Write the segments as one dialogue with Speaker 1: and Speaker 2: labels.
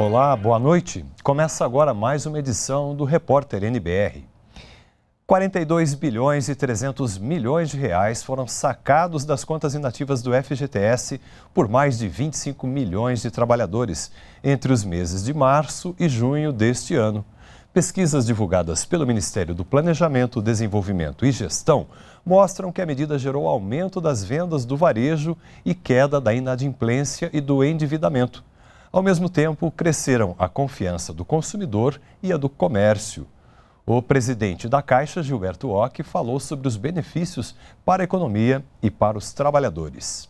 Speaker 1: Olá, boa noite. Começa agora mais uma edição do Repórter NBR. 42 bilhões e 300 milhões de reais foram sacados das contas inativas do FGTS por mais de 25 milhões de trabalhadores entre os meses de março e junho deste ano. Pesquisas divulgadas pelo Ministério do Planejamento, Desenvolvimento e Gestão mostram que a medida gerou aumento das vendas do varejo e queda da inadimplência e do endividamento. Ao mesmo tempo, cresceram a confiança do consumidor e a do comércio. O presidente da Caixa, Gilberto Ock, falou sobre os benefícios para a economia e para os trabalhadores.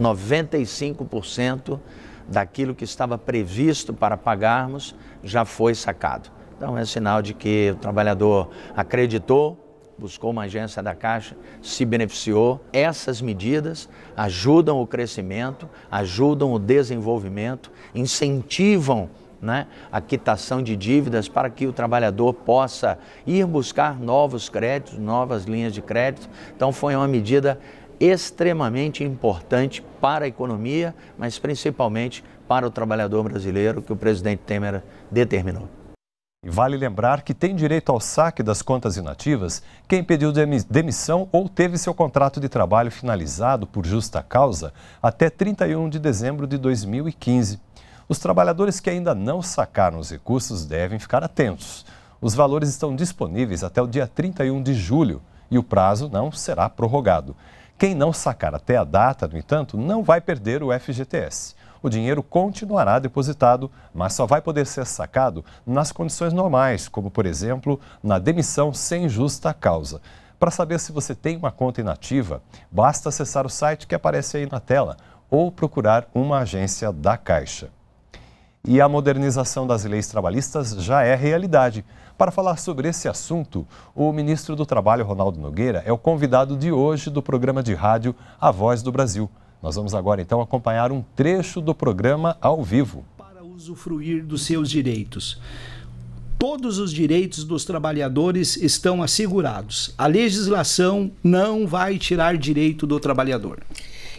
Speaker 2: 95% daquilo que estava previsto para pagarmos já foi sacado. Então é sinal de que o trabalhador acreditou, buscou uma agência da Caixa, se beneficiou. Essas medidas ajudam o crescimento, ajudam o desenvolvimento, incentivam né, a quitação de dívidas para que o trabalhador possa ir buscar novos créditos, novas linhas de crédito. Então, foi uma medida extremamente importante
Speaker 1: para a economia, mas principalmente para o trabalhador brasileiro que o presidente Temer determinou. Vale lembrar que tem direito ao saque das contas inativas quem pediu demissão ou teve seu contrato de trabalho finalizado por justa causa até 31 de dezembro de 2015. Os trabalhadores que ainda não sacaram os recursos devem ficar atentos. Os valores estão disponíveis até o dia 31 de julho e o prazo não será prorrogado. Quem não sacar até a data, no entanto, não vai perder o FGTS o dinheiro continuará depositado, mas só vai poder ser sacado nas condições normais, como, por exemplo, na demissão sem justa causa. Para saber se você tem uma conta inativa, basta acessar o site que aparece aí na tela ou procurar uma agência da Caixa. E a modernização das leis trabalhistas já é realidade. Para falar sobre esse assunto, o ministro do Trabalho, Ronaldo Nogueira, é o convidado de hoje do programa de rádio A Voz do Brasil. Nós vamos agora então acompanhar um trecho do programa ao vivo. Para
Speaker 2: usufruir dos seus direitos. Todos os direitos dos trabalhadores estão assegurados. A legislação não vai tirar direito do trabalhador.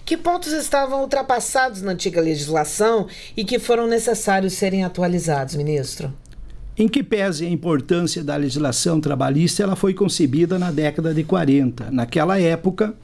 Speaker 2: Que pontos estavam ultrapassados na antiga legislação e que foram necessários serem atualizados, ministro? Em que pese a importância da legislação trabalhista, ela foi concebida na década de 40. Naquela época,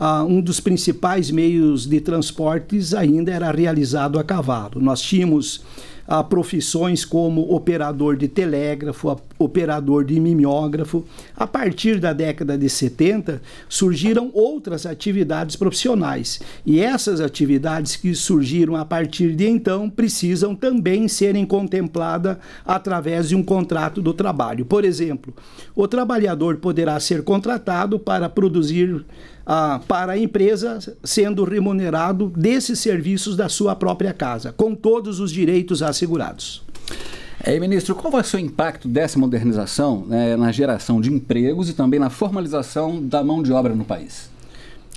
Speaker 2: ah, um dos principais meios de transportes ainda era realizado a cavalo. Nós tínhamos a profissões como operador de telégrafo, operador de mimeógrafo. A partir da década de 70, surgiram outras atividades profissionais. E essas atividades que surgiram a partir de então precisam também serem contempladas através de um contrato do trabalho. Por exemplo, o trabalhador poderá ser contratado para produzir ah, para a empresa, sendo remunerado desses serviços da sua própria casa, com todos os direitos acessórios segurados. ministro, qual vai ser o impacto dessa modernização né, na geração de empregos e também na formalização da mão de obra no país?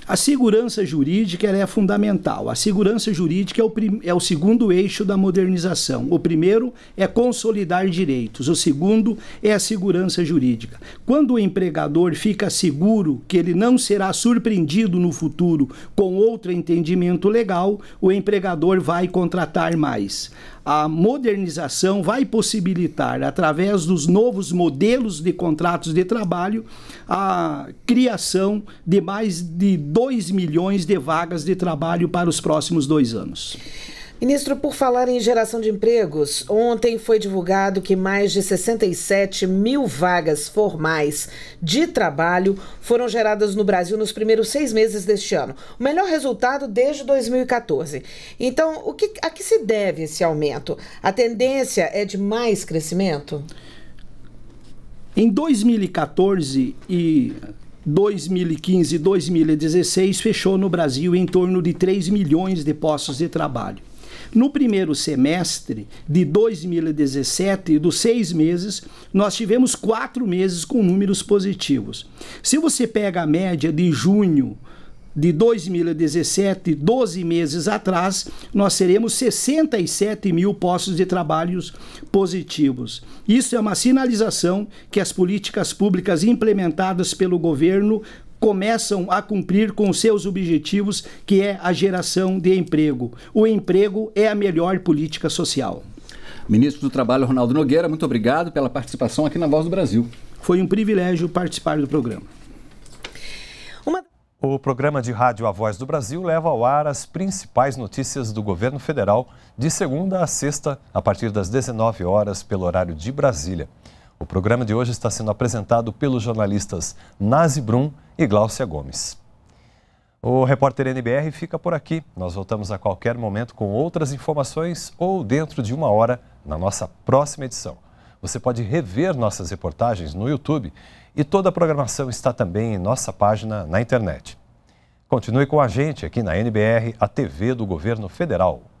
Speaker 2: A segurança jurídica é fundamental. A segurança jurídica é o, é o segundo eixo da modernização. O primeiro é consolidar direitos, o segundo é a segurança jurídica. Quando o empregador fica seguro que ele não será surpreendido no futuro com outro entendimento legal, o empregador vai contratar mais a modernização vai possibilitar, através dos novos modelos de contratos de trabalho, a criação de mais de 2 milhões de vagas de trabalho para os próximos dois anos. Ministro, por falar em geração de empregos, ontem foi divulgado que mais de 67 mil vagas formais de trabalho foram geradas no Brasil nos primeiros seis meses deste ano. O melhor resultado desde 2014. Então, o que, a que se deve esse aumento? A tendência é de mais crescimento? Em 2014 e 2015 e 2016 fechou no Brasil em torno de 3 milhões de postos de trabalho. No primeiro semestre de 2017, dos seis meses, nós tivemos quatro meses com números positivos. Se você pega a média de junho de 2017, 12 meses atrás, nós teremos 67 mil postos de trabalhos positivos. Isso é uma sinalização que as políticas públicas implementadas pelo governo começam a cumprir com seus objetivos, que é a geração de emprego. O emprego é a melhor política social. Ministro do Trabalho, Ronaldo Nogueira, muito obrigado pela participação aqui na Voz do Brasil. Foi um privilégio participar do programa.
Speaker 1: Uma... O programa de rádio A Voz do Brasil leva ao ar as principais notícias do governo federal de segunda a sexta, a partir das 19 horas, pelo horário de Brasília. O programa de hoje está sendo apresentado pelos jornalistas Nazi Brum e Gláucia Gomes. O repórter NBR fica por aqui. Nós voltamos a qualquer momento com outras informações ou dentro de uma hora na nossa próxima edição. Você pode rever nossas reportagens no YouTube e toda a programação está também em nossa página na internet. Continue com a gente aqui na NBR, a TV do Governo Federal.